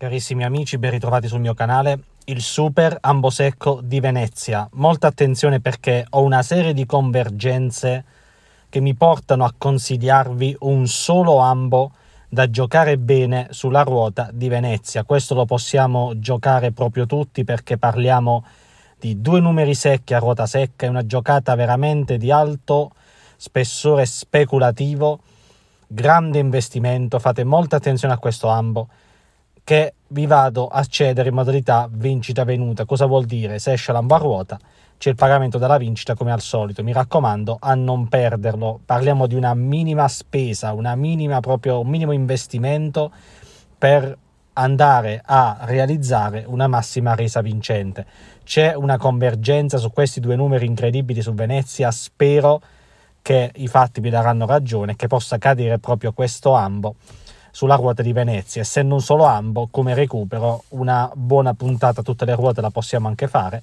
Carissimi amici, ben ritrovati sul mio canale. Il Super Ambosecco di Venezia. Molta attenzione perché ho una serie di convergenze che mi portano a consigliarvi un solo ambo da giocare bene sulla ruota di Venezia. Questo lo possiamo giocare proprio tutti perché parliamo di due numeri secchi a ruota secca, è una giocata veramente di alto spessore speculativo, grande investimento, fate molta attenzione a questo ambo che vi vado a cedere in modalità vincita venuta. Cosa vuol dire? Se esce l'ambo a ruota c'è il pagamento della vincita come al solito. Mi raccomando a non perderlo. Parliamo di una minima spesa, una minima proprio, un minimo investimento per andare a realizzare una massima resa vincente. C'è una convergenza su questi due numeri incredibili su Venezia, spero che i fatti vi daranno ragione, e che possa cadere proprio questo ambo sulla ruota di Venezia essendo un solo ambo come recupero una buona puntata a tutte le ruote la possiamo anche fare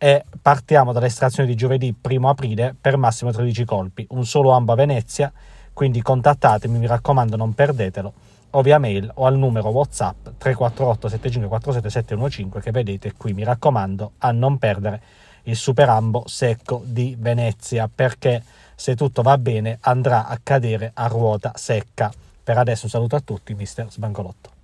e partiamo dall'estrazione di giovedì 1 aprile per massimo 13 colpi un solo ambo a Venezia quindi contattatemi mi raccomando non perdetelo o via mail o al numero whatsapp 348 7547 715 che vedete qui mi raccomando a non perdere il superambo secco di Venezia perché se tutto va bene andrà a cadere a ruota secca per adesso saluto a tutti, mister Sbancolotto.